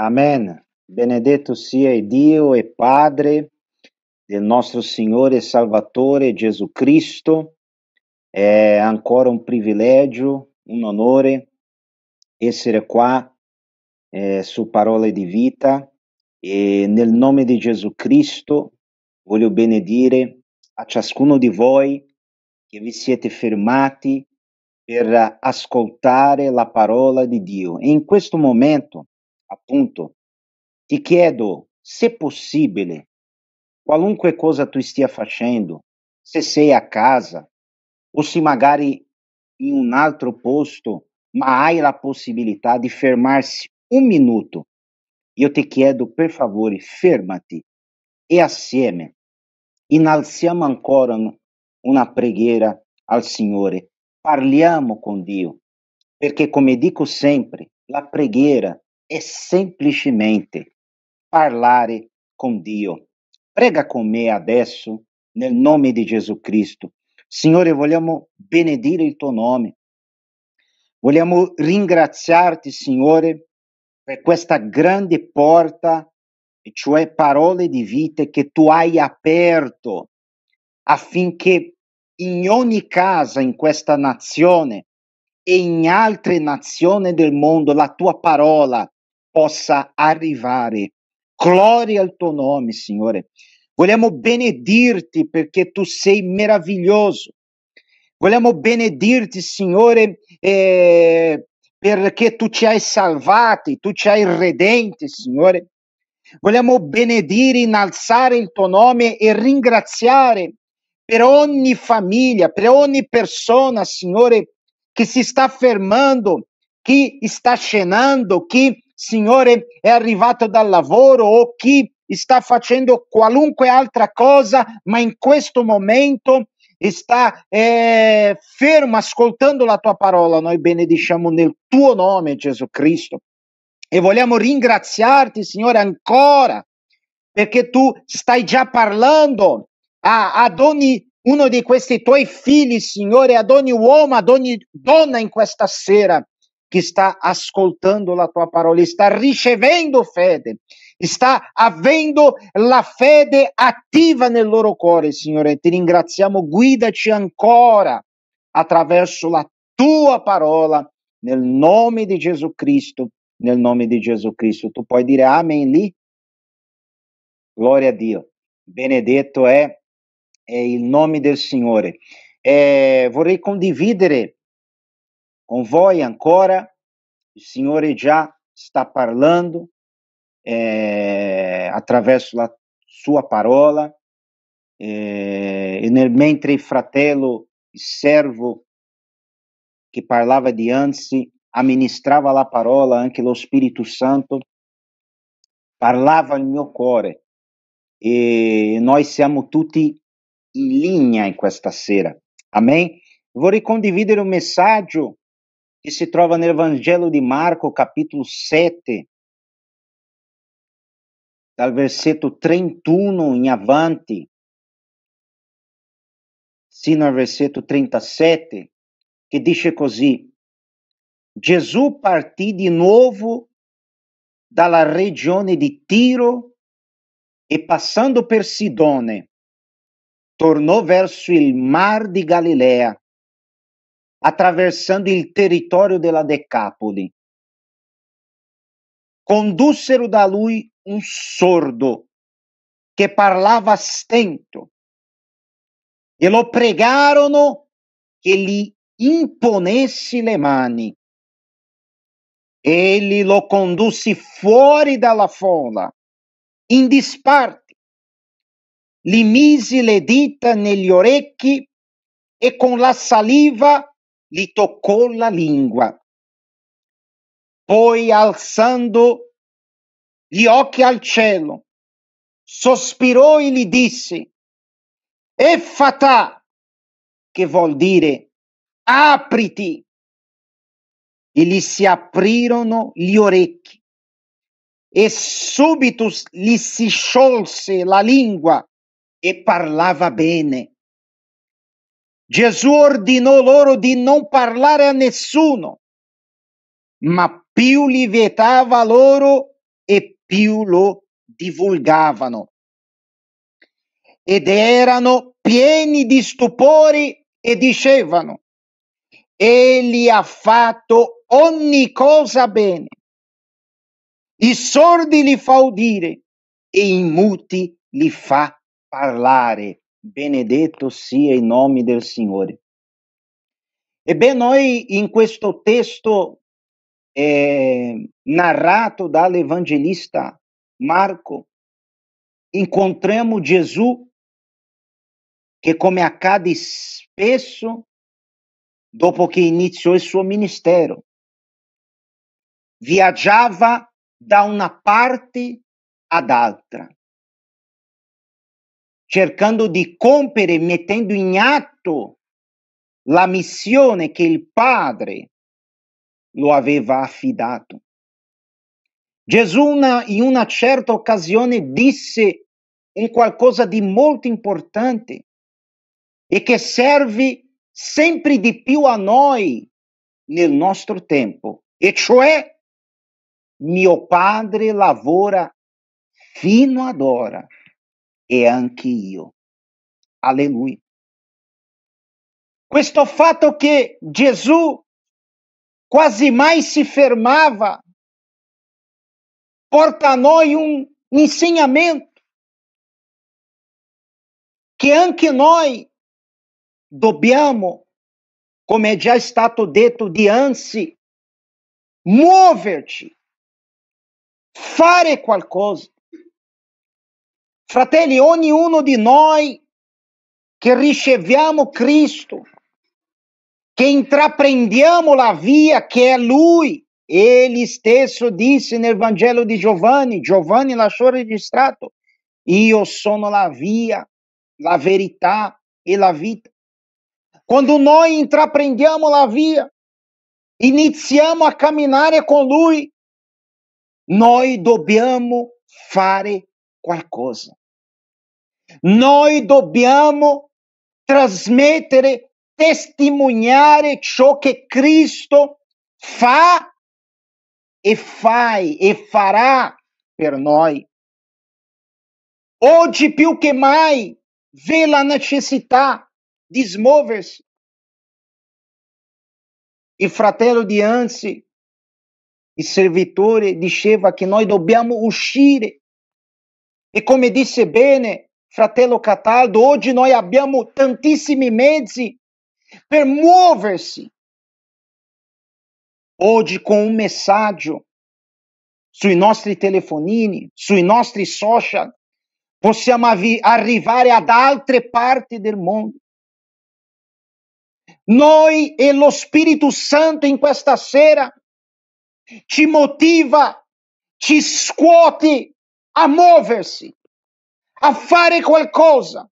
Amen. Benedetto sia Dio e Padre del nostro Signore e Salvatore Gesù Cristo. È ancora un privilegio, un onore essere qua eh, su Parole di Vita e nel nome di Gesù Cristo voglio benedire a ciascuno di voi che vi siete fermati per ascoltare la parola di Dio. E in questo momento appunto, ti chiedo, se possibile, qualunque cosa tu stia facendo, se sei a casa o se magari in un altro posto, ma hai la possibilità di fermarsi un minuto, io ti chiedo per favore, fermati e assieme innalziamo ancora una preghiera al Signore, parliamo con Dio, perché come dico sempre, la preghiera è semplicemente parlare con Dio. Prega con me adesso nel nome di Gesù Cristo. Signore, vogliamo benedire il tuo nome. Vogliamo ringraziarti, Signore, per questa grande porta, cioè parole di vita che tu hai aperto affinché in ogni casa in questa nazione e in altre nazioni del mondo la tua parola possa arrivare. Gloria al tuo nome, Signore. Vogliamo benedirti perché tu sei meraviglioso. Vogliamo benedirti, Signore, eh, perché tu ci hai salvati, tu ci hai redenti, Signore. Vogliamo benedire, innalzare il tuo nome e ringraziare per ogni famiglia, per ogni persona, Signore, che si sta fermando, che sta scenando, che Signore è arrivato dal lavoro o chi sta facendo qualunque altra cosa, ma in questo momento sta eh, fermo ascoltando la tua parola. Noi benediciamo nel tuo nome, Gesù Cristo. E vogliamo ringraziarti, Signore, ancora perché tu stai già parlando a, ad ogni uno di questi tuoi figli, Signore, ad ogni uomo, ad ogni donna in questa sera. que está ascoltando a tua palavra, está recebendo fede, está havendo a fede attiva nel loro cuore, Signore. Te ringraziamo, te ancora através da tua parola, no nome de Jesus Cristo, no nome de Jesus Cristo. Tu pode dizer, amen lì? Glória a Deus. Benedetto é è il nome del Senhor. Eh, vorrei condividere convoi ancora, o Senhor já está falando é, através da sua parola, é, nel mentre fratello servo que falava de antes, administrava a parola anche o Espírito Santo, falava no meu cuore e nós siamo tutti in linha in questa sera. Amém? Vou ricondividere o mensagem que se trova no Evangelho de Marco, capítulo 7, dal versetto 31 em avanti, sino al versetto 37, que diz così: Jesus partiu de novo dalla regione de Tiro e passando por Sidone, tornou verso il mar de Galileia attraversando il territorio della Decapoli. Condussero da lui un sordo che parlava a stento e lo pregarono che gli imponesse le mani. Ele lo condusse fuori dalla folla, in disparte, gli mise le dita negli orecchi e con la saliva li toccò la lingua. Poi alzando gli occhi al cielo, sospirò e gli disse, Effatà, che vuol dire apriti. E gli si aprirono gli orecchi e subito gli si sciolse la lingua e parlava bene. Gesù ordinò loro di non parlare a nessuno, ma più li vietava loro e più lo divulgavano. Ed erano pieni di stupori e dicevano, Egli ha fatto ogni cosa bene. I sordi li fa udire e i muti li fa parlare. benedetto sia em nome del Signore. Ebbene, noi in questo testo eh, narrato dall'Evangelista Marco encontramos Gesù che, come accade spesso dopo che iniziò il suo ministero, viaggiava da una parte ad altra. cercando di compiere, mettendo in atto la missione che il Padre lo aveva affidato. Gesù una, in una certa occasione disse un qualcosa di molto importante e che serve sempre di più a noi nel nostro tempo, e cioè mio padre lavora fino ad ora e anch'io. Alleluia. Questo fatto che Gesù quasi mai si fermava porta a noi um ensinamento que anche noi dobbiamo, come già stato detto anzi muoverci, fare qualcosa. Fratelli, uno di noi che riceviamo Cristo, che intraprendiamo la via che è Lui, Ele stesso disse no Evangelho de Giovanni, Giovanni lasciò registrato, io sono la via, la verità e la vita. Quando nós intraprendiamo la via, iniziamo a camminare con Lui, noi dobbiamo fare qualcosa. Noi dobbiamo trasmettere, testimoniare ciò che Cristo fa e fai e farà per noi. Oggi più che mai vê la necessità di smuoversi. Il fratello di anzi, il servitore, diceva che noi dobbiamo uscire e come disse bene fratello Cataldo, oggi noi abbiamo tantissimi mezzi per muoversi. Oggi con un messaggio sui nostri telefonini, sui nostri social, possiamo arrivare ad altre parti del mondo. Noi e lo Spirito Santo in questa sera ci motiva, ci scuote a muoversi, a fare qualcosa.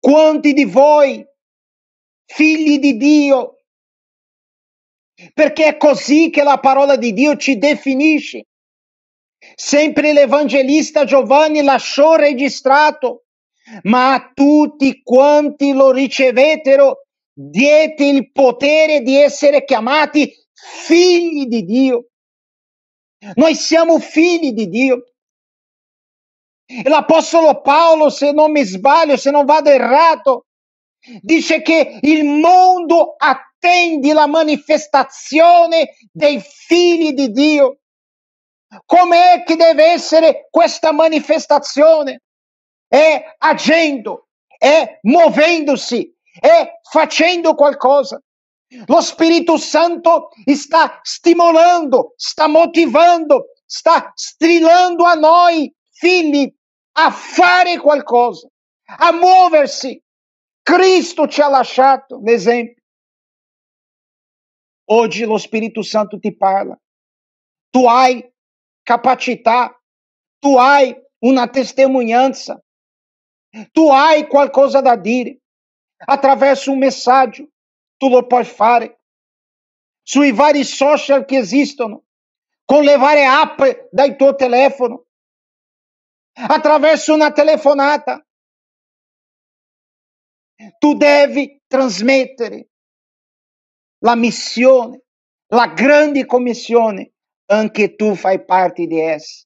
Quanti di voi, figli di Dio, perché è così che la parola di Dio ci definisce. Sempre l'Evangelista Giovanni lasciò registrato, ma a tutti quanti lo ricevettero diede il potere di essere chiamati figli di Dio. Noi siamo figli di Dio. l'Apostolo Paolo, se non mi sbaglio, se non vado errato, dice che il mondo attendi la manifestazione dei figli di Dio. Com'è che deve essere questa manifestazione? È agendo, è muovendosi, è facendo qualcosa. O Espírito Santo está estimulando, está motivando, está estrilando a nós, filhos, a fare qualcosa, a mover-se. Cristo te ha lasciato, um exemplo. Hoje o Espírito Santo te fala. Tu hai capacitar, tu hai uma testemunhança, tu hai qualcosa da dire, através de um mensagem, tu lo podes fazer. Sui vari social que existem, com levar a app teu telefone. Através de uma telefonata. Tu deve trasmettere la missione, la grande commissione, anche tu fai parte di essa.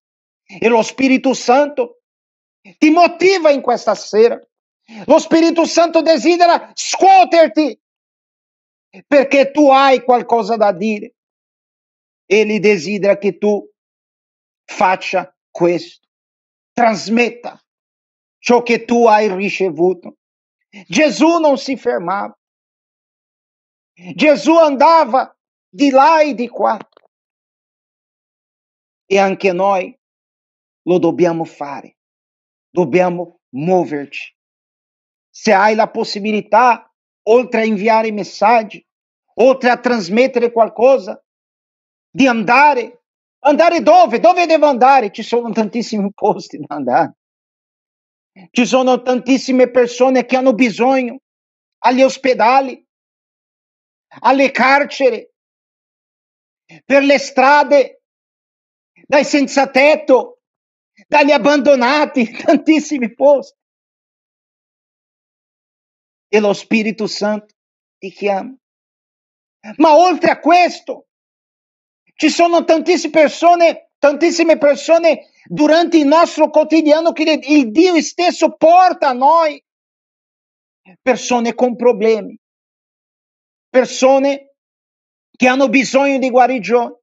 E lo Espírito Santo ti motiva in questa sera. Lo Espírito Santo desidera scuoterti perché tu hai qualcosa da dire. Egli desidera che tu faccia questo, trasmetta ciò che tu hai ricevuto. Gesù non si fermava. Gesù andava di là e di qua. E anche noi lo dobbiamo fare, dobbiamo muoverci. Se hai la possibilità oltre a inviare messaggi, oltre a trasmettere qualcosa, di andare. Andare dove? Dove devo andare? Ci sono tantissimi posti da andare. Ci sono tantissime persone che hanno bisogno agli ospedali, alle carceri, per le strade, dai senza tetto, dagli abbandonati, tantissimi posti e lo Spirito Santo ti chiama. Ma oltre a questo, ci sono tantissime persone, tantissime persone durante il nostro quotidiano che il Dio stesso porta a noi. Persone con problemi, persone che hanno bisogno di guarigione.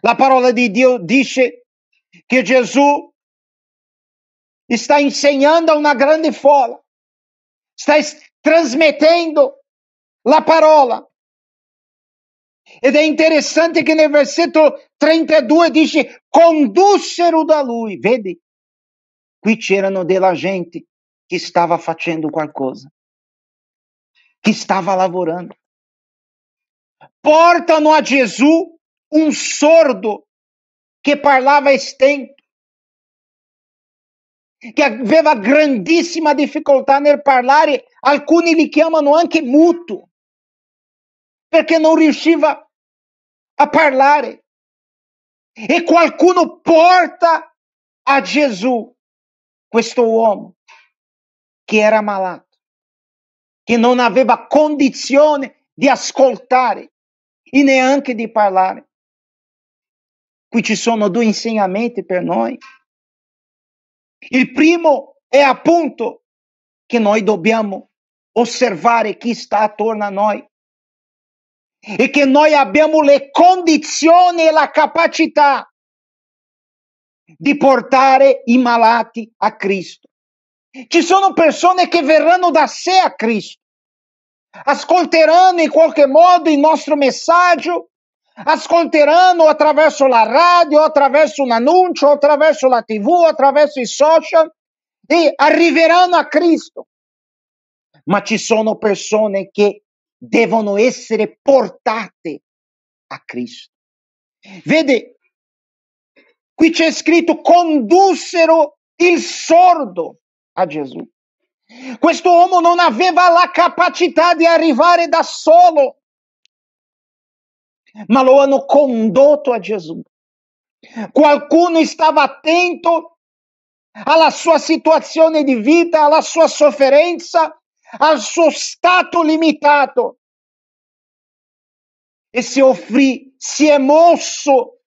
La parola di Dio dice che Gesù sta insegnando a una grande folla, sta trasmettendo a parola. E é interessante que no versículo 32 diz: condussero da lui, vede, Qui c'erano della gente estava fazendo facendo qualcosa, que estava lavorando. Portano a Jesus um sordo que parlava estenco. che aveva grandissima difficoltà nel parlare, alcuni li chiamano anche muto, perché non riusciva a parlare. E qualcuno porta a Gesù questo uomo che era malato, che non aveva condizione di ascoltare e neanche di parlare. Qui ci sono due insegnamenti per noi. Il primo è appunto che noi dobbiamo osservare chi sta attorno a noi e che noi abbiamo le condizioni e la capacità di portare i malati a Cristo. Ci sono persone che verranno da sé a Cristo, ascolteranno in qualche modo il nostro messaggio ascolteranno attraverso la radio, attraverso un annuncio, attraverso la tv, attraverso i social e arriveranno a Cristo. Ma ci sono persone che devono essere portate a Cristo. Vede, qui c'è scritto condussero il sordo a Gesù. Questo uomo non aveva la capacità di arrivare da solo ma lo hanno condotto a Gesù. Qualcuno stava attento alla sua situazione di vita, alla sua sofferenza, al suo stato limitato e si offrì, si è mosso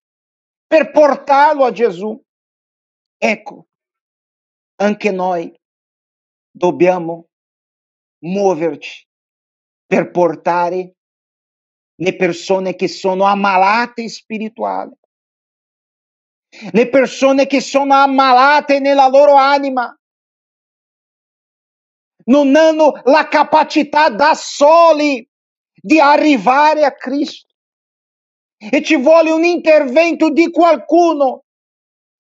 per portarlo a Gesù. Ecco, anche noi dobbiamo muoverci per portare le persone che sono ammalate spirituali, le persone che sono ammalate nella loro anima, non hanno la capacità da soli di arrivare a Cristo. E ci vuole un intervento di qualcuno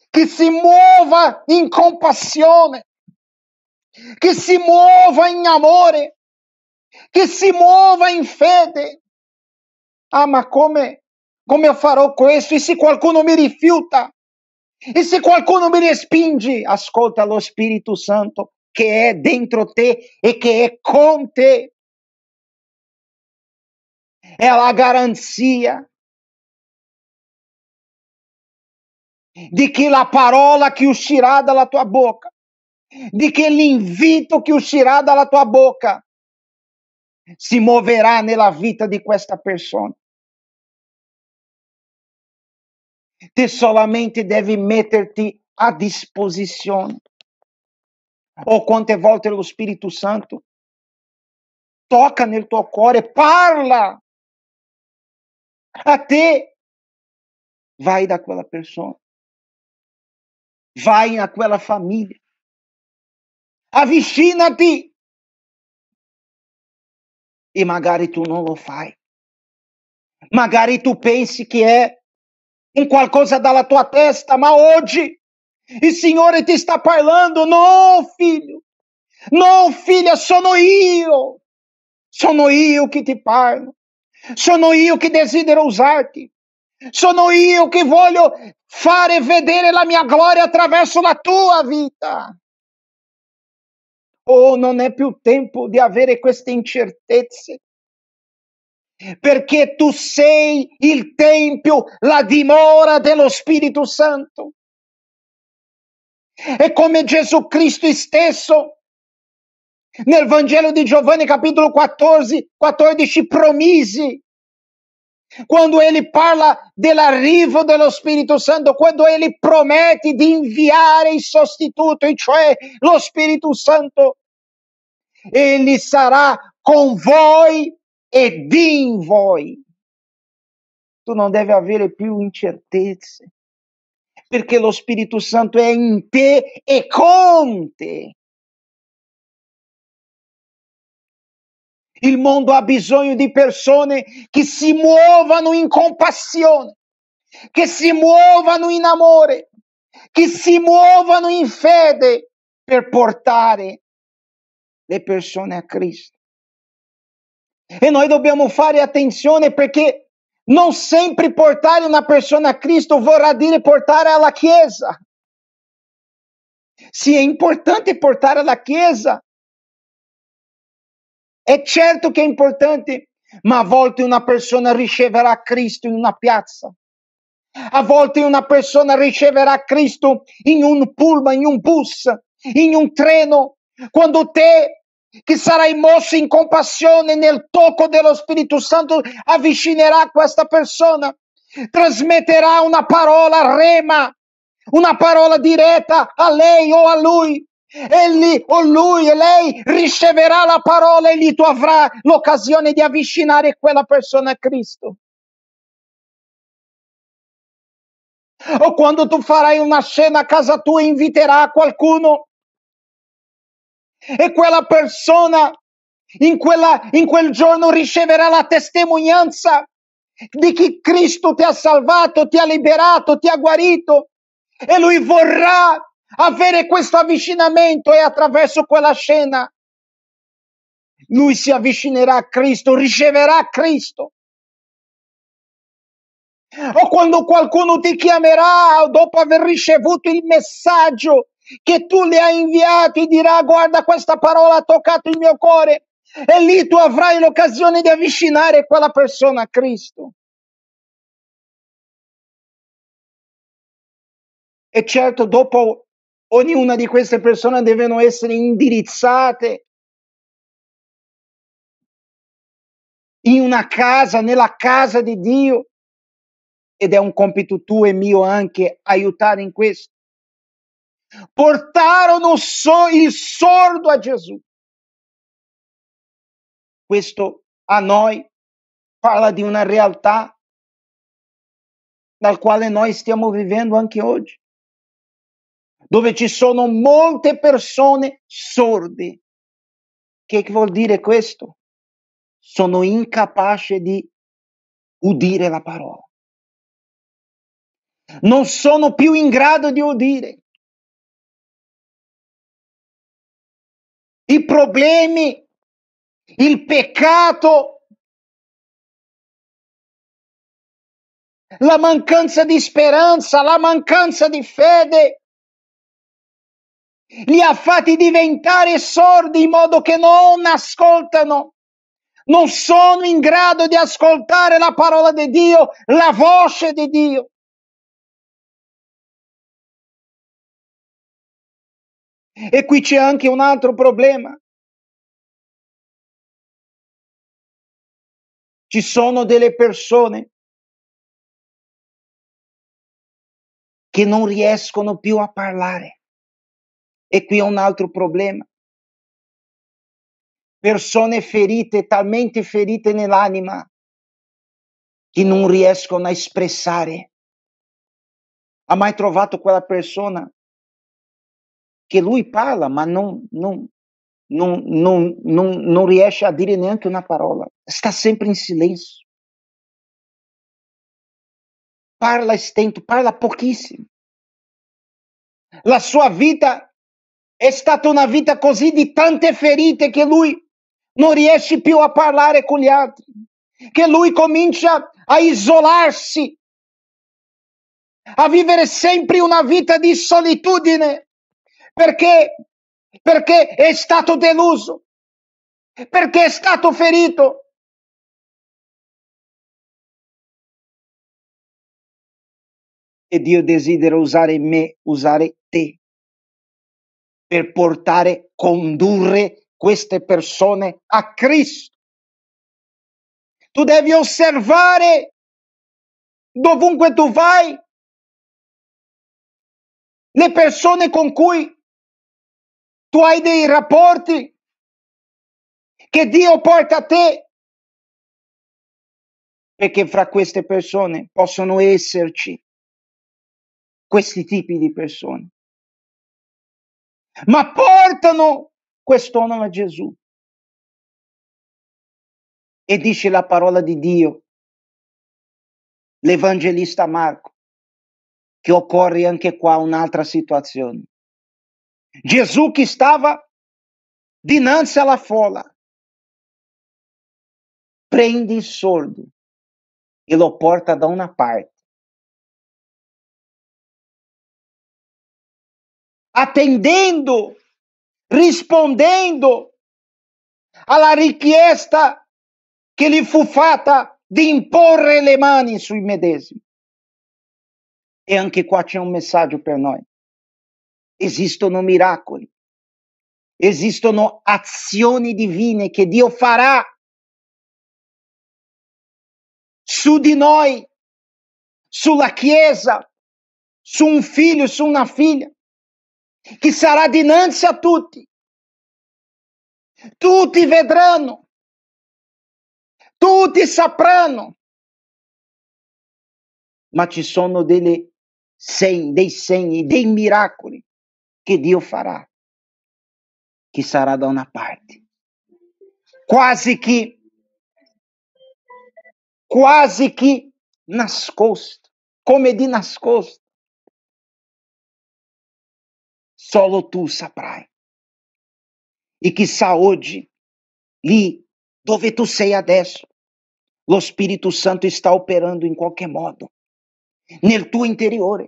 che si muova in compassione, che si muova in amore, che si muova in fede, ah, como Como eu farò isso? E se qualcuno me rifiuta? E se qualcuno me respinge? Ascolta o Espírito Santo que é dentro te e que é com te. É a garantia de que a parola que o tirar da tua boca, de que ele invito que o tirar da tua boca, se moverá nella vida de questa persona. te solamente devi metterti a disposizione. O quante volte lo Spirito Santo tocca nel tuo cuore, parla a te, vai da quella persona, vai a quella famiglia, avvicinati e magari tu non lo fai. Magari tu pensi que é um qualcosa dalla tua testa, ma hoje, il Senhor, te está parlando, não filho, não filha, sono io, sono io que te parlo, sono io que desidero usar-te, sono io que voglio fare vedere la minha glória através la tua vida. Oh, não é più tempo de avere queste incertezze, perché tu sei il Tempio, la dimora dello Spirito Santo. E come Gesù Cristo stesso, nel Vangelo di Giovanni capitolo 14, 14 promise, quando ele parla dell'arrivo dello Spirito Santo, quando ele promette di inviare il sostituto, cioè lo Spirito Santo, egli sarà con voi e di in voi. Tu non devi avere più incertezze, perché lo Spirito Santo è in te e con te. Il mondo ha bisogno di persone che si muovano in compassione, che si muovano in amore, che si muovano in fede per portare le persone a Cristo. E nós devemos fare attenzione perché não sempre portar na persona a Cristo vorrà dire portare alla Chiesa. Se é importante portare alla Chiesa, é certo que é importante, Mas a volte uma persona receberá Cristo em uma piazza. A volte uma persona receberá Cristo em um pullman, em um bus, em um treno. Quando te che sarai mosso in compassione nel tocco dello Spirito Santo, avvicinerà questa persona, trasmetterà una parola rema, una parola diretta a lei o a lui. Egli o lui e lei riceverà la parola e lì tu avrà l'occasione di avvicinare quella persona a Cristo. O quando tu farai una scena a casa tua, inviterà qualcuno e quella persona in, quella, in quel giorno riceverà la testimonianza di chi Cristo ti ha salvato, ti ha liberato, ti ha guarito e lui vorrà avere questo avvicinamento e attraverso quella scena lui si avvicinerà a Cristo, riceverà Cristo. O quando qualcuno ti chiamerà dopo aver ricevuto il messaggio che tu le hai inviato e dirà guarda questa parola ha toccato il mio cuore e lì tu avrai l'occasione di avvicinare quella persona a Cristo. E certo dopo ognuna di queste persone devono essere indirizzate in una casa, nella casa di Dio. Ed è un compito tuo e mio anche aiutare in questo portarono so- il sordo a Gesù. Questo a noi parla di una realtà dal quale noi stiamo vivendo anche oggi, dove ci sono molte persone sorde. Che vuol dire questo? Sono incapaci di udire la parola. Non sono più in grado di udire. i problemi, il peccato, la mancanza di speranza, la mancanza di fede. Li ha fatti diventare sordi in modo che non ascoltano, non sono in grado di ascoltare la parola di Dio, la voce di Dio. E qui c'è anche un altro problema. Ci sono delle persone che non riescono più a parlare. E qui è un altro problema. Persone ferite, talmente ferite nell'anima, che non riescono a espressare. Ha mai trovato quella persona que lui parla mas não não não não não não riesce a dire neanche una parola, está sempre em silêncio, Parla estento, parla pochissimo. La sua vida è stata una vita così di tante ferite che lui non riesce più a parlare con gli altri, che lui comincia a isolarsi, a vivere sempre una vita di solitudine. Perché? Perché è stato deluso, perché è stato ferito. E Dio desidera usare me, usare te, per portare, condurre queste persone a Cristo. Tu devi osservare dovunque tu vai le persone con cui tu hai dei rapporti che Dio porta a te, perché fra queste persone possono esserci questi tipi di persone, ma portano questo nome a Gesù. E dice la parola di Dio, l'Evangelista Marco, che occorre anche qua un'altra situazione. Jesus que estava dinante lá fora, prende sordo e lo porta da uma parte. Atendendo, respondendo à richiesta que lhe fu fatta de impor le mani sui medesimi. E anche qua c'è un messaggio per noi. esistono miracoli, esistono azioni divine che Dio farà su di noi, sulla Chiesa, su un figlio, su una figlia, che sarà dinanzi a tutti. Tutti vedranno, tutti sapranno, ma ci sono delle segni, dei segni, dei miracoli que Deus fará, que será dado na parte. Quase que, quase que nas costas, comedi nas costas. Solo tu saprai. E que saúde li, dove tu sei adesso. O Espírito Santo está operando em qualquer modo, nel tuo interior,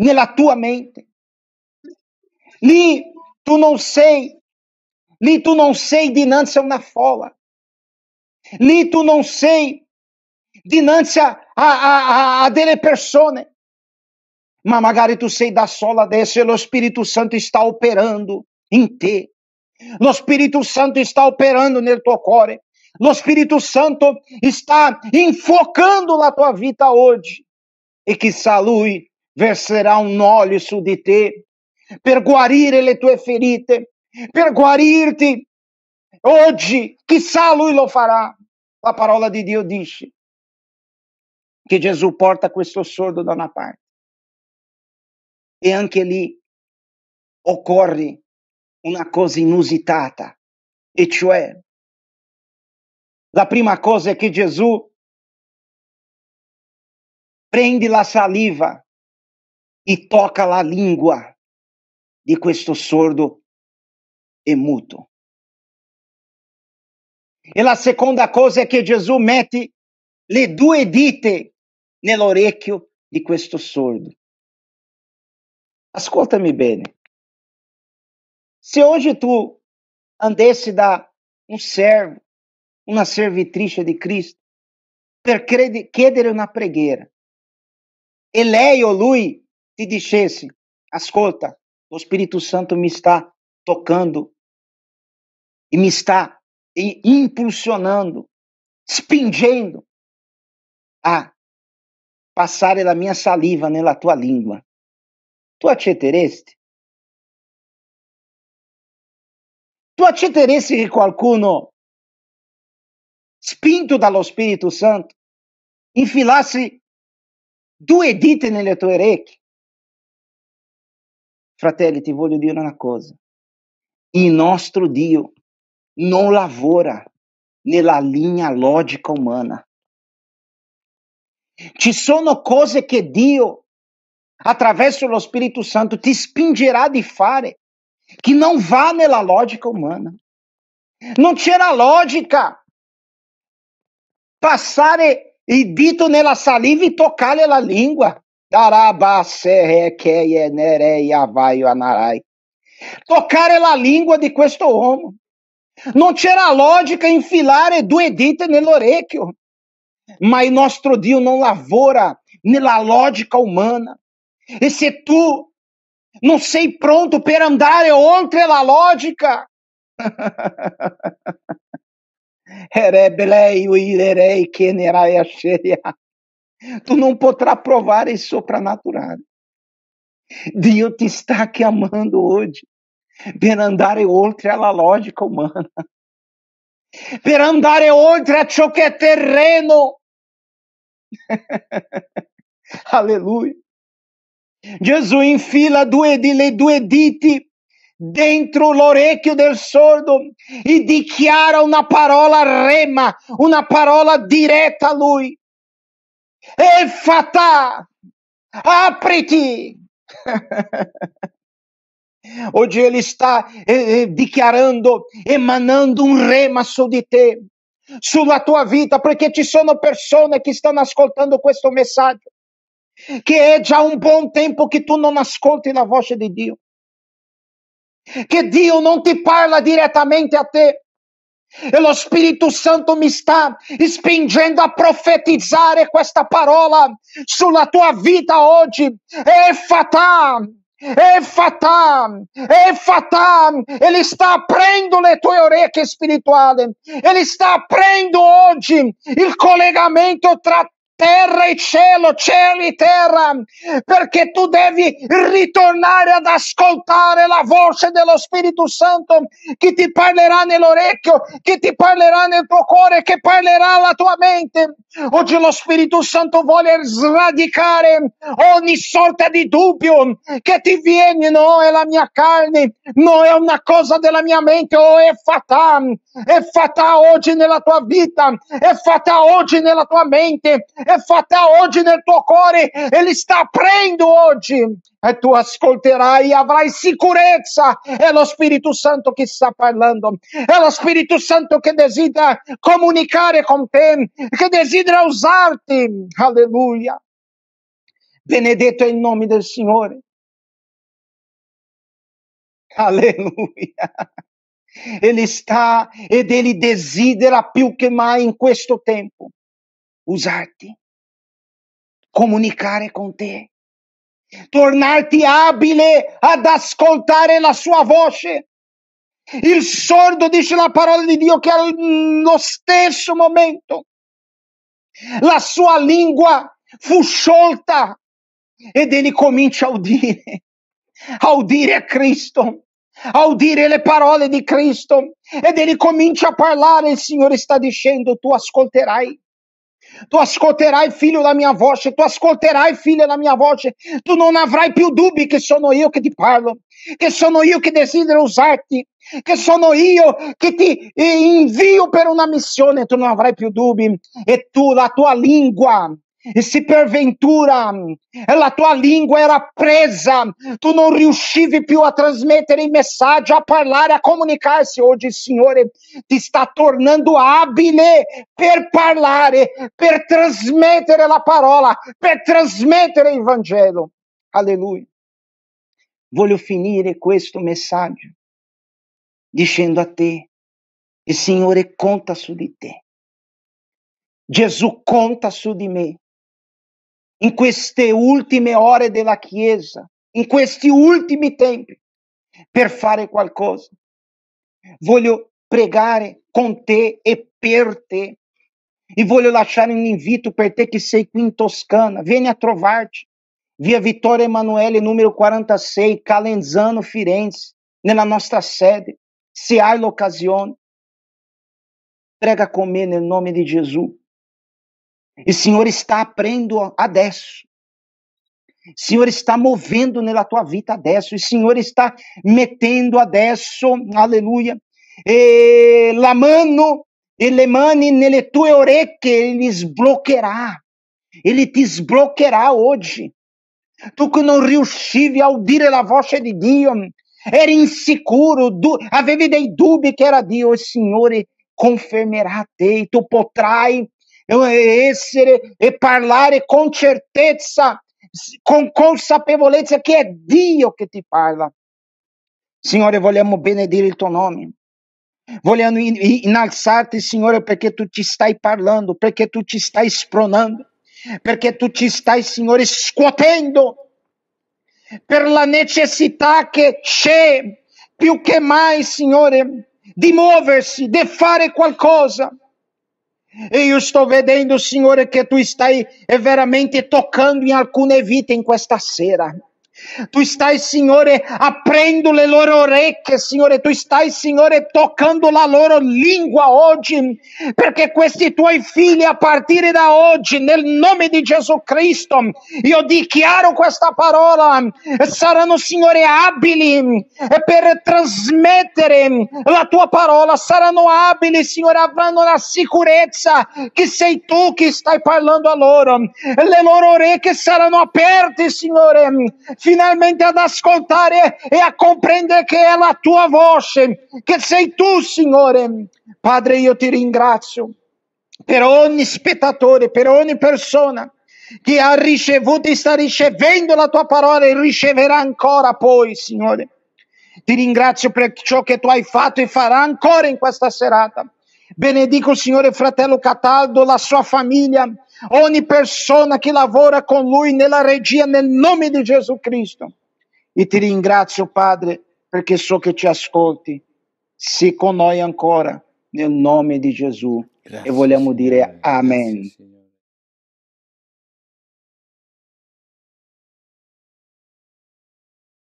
nella tua mente, Li, tu não sei. Li, tu não sei dinância na fola. Li, tu não sei dinância a, a, a, a dele persone. Mas magari tu sei da sola desse, o Espírito Santo está operando em ti. O Espírito Santo está operando no teu core. O Espírito Santo está enfocando na tua vida hoje. E que lui verserá um óleo de ti per guarire le tue ferite, per guarirti. Oggi, chissà, lui lo farà. La parola di Dio dice che Gesù porta questo sordo da una parte. E anche lì occorre una cosa inusitata, e cioè la prima cosa è che Gesù prende la saliva e tocca la lingua di questo sordo e muto. E la seconda cosa è che Gesù mette le due dita nell'orecchio di questo sordo. Ascoltami bene. Se oggi tu andessi da un servo, una servitrice di Cristo, per chiedere una preghiera, e lei o lui ti dicesse, ascolta, o Espírito Santo me está tocando e me está impulsionando, espingendo a passar a minha saliva, nela tua língua. Tu a é tereste? Tu a é tereste que qualcuno spinto dallo Spirito Santo infilasse due dita nelle tue orecchie Fratelli, ti voglio dire una cosa. Il nostro Dio non lavora nella linea logica umana. Ci sono cose che Dio, attraverso lo Spirito Santo, ti spingerà di fare que não vá nela lógica humana. Não tinha lógica passar e, e dito nela saliva e tocar nela língua. Tocar a língua de questo homo. Não tinha lógica infilare due dita nell'orecchio, ma Mas nosso Dio não lavora nella lógica humana. E se tu não sei pronto per andare oltre la logica, Erebelei, uirerei, quenerai, acheia. Tu não poderás provar esse sobrenatural. Deus te está aqui amando hoje. Per andare oltre a lógica humana. Per andare oltre a ciò que é terreno. Aleluia. Jesus infila due, le due diti dentro l'orecchio del sordo e dichiara una parola rema, una parola diretta a lui. Efatá! Apreti! Hoje ele está eh, eh emanando um rema sobre te, sobre a tua vida, porque te sono persone que stanno ascoltando questo mensagem. Que é já um bom tempo que tu não ascolti na voz de Deus, que Deus não te parla diretamente a te, e o Espírito Santo me está spingendo a profetizar esta parola sulla tua vida hoje. É fatà, é fatà, é fatà. Ele está aprendo le tue orecchie espirituais. Ele está aprendo hoje o collegamento tra terra e cielo, cielo e terra, perché tu devi ritornare ad ascoltare la voce dello Spirito Santo che ti parlerà nell'orecchio, che ti parlerà nel tuo cuore, che parlerà alla tua mente. Oggi lo Spirito Santo vuole sradicare ogni sorta di dubbio che ti viene, no, è la mia carne, no, è una cosa della mia mente, oh, è fatta, è fatta oggi nella tua vita, è fatta oggi nella tua mente, è fatta oggi nel tuo cuore, e sta aprendo oggi e tu ascolterai, avrai sicurezza. È lo Spirito Santo che sta parlando, è lo Spirito Santo che desidera comunicare con te, che desidera usarti. Alleluia. Benedetto è il nome del Signore. Alleluia. Ele sta ed ele desidera più che mai in questo tempo usarti, comunicare con te tornarti abile ad ascoltare la sua voce. Il sordo dice la parola di Dio che allo stesso momento la sua lingua fu sciolta ed egli comincia a udire, a udire a Cristo, a udire le parole di Cristo ed egli comincia a parlare. Il Signore sta dicendo, tu ascolterai tu ascolterai, filho la mia voce, tu ascolterai, filha la mia voce, tu non avrai più dubbi che sono io che ti parlo, che sono io che desidero usarti, che sono io che ti eh, invio per una missione, tu non avrai più dubbi e tu, la tua língua, E se perventura ela tua língua era presa, tu não riuscivi più a transmitir em mensagem, a falar, a comunicar-se. il Senhor te está tornando abile eh, per parlare, eh, per trasmettere a parola, per o Evangelho. Aleluia. Vou Voglio finire questo messaggio dicendo a te, E Senhor conta su di te. Jesus conta su di me in queste ultime ore della Chiesa, in questi ultimi tempi, per fare qualcosa. Voglio pregare con te e per te. E voglio lasciare um invito per te que sei qui in Toscana. Venha a trovarti. Via Vitória Emanuele, número 46, Calenzano, Firenze, nella nostra sede. Se há l'occasione, prega me nel nome de Jesus. E o Senhor está aprendendo adesso. O Senhor está movendo na tua vida adesso. O Senhor está metendo adesso. Aleluia. E lamano, elemane nele tue oreque, ele desbloqueará. Ele te desbloqueará hoje. Tu que não riuscivi ao dire la voz de Deus, era inseguro, du, dei dubi que era Deus, Senhor, confirmará te, tu potrai essere e parlare con certezza, con consapevolezza che è Dio che ti parla. Signore, vogliamo benedire il tuo nome. Vogliamo innalzarti, Signore, perché tu ci stai parlando, perché tu ci stai spronando, perché tu ci stai, Signore, scuotendo per la necessità che c'è più che mai, Signore, di muoversi, di fare qualcosa. E eu estou vendo, Senhor, que tu estás eh, veramente tocando em alguma evita em esta cera. Tu stai, Signore, aprendo le loro orecchie, Signore. Tu stai, Signore, toccando la loro lingua oggi, perché questi tuoi figli, a partire da oggi, nel nome di Gesù Cristo, io dichiaro questa parola, saranno, Signore, abili eh, per trasmettere la tua parola. Saranno abili, Signore, avranno la sicurezza che sei tu che stai parlando a loro. Le loro orecchie saranno aperte, Signore. Fino finalmente ad ascoltare e a comprendere che è la tua voce, che sei tu, Signore. Padre, io ti ringrazio per ogni spettatore, per ogni persona che ha ricevuto e sta ricevendo la tua parola e riceverà ancora poi, Signore. Ti ringrazio per ciò che tu hai fatto e farà ancora in questa serata. Benedico, Signore, fratello Cataldo, la sua famiglia, ogni persona che lavora con Lui nella regia nel nome di Gesù Cristo. E ti ringrazio, Padre, perché so che ci ascolti. Sii con noi ancora nel nome di Gesù. Grazie, e vogliamo dire Amen. Grazie,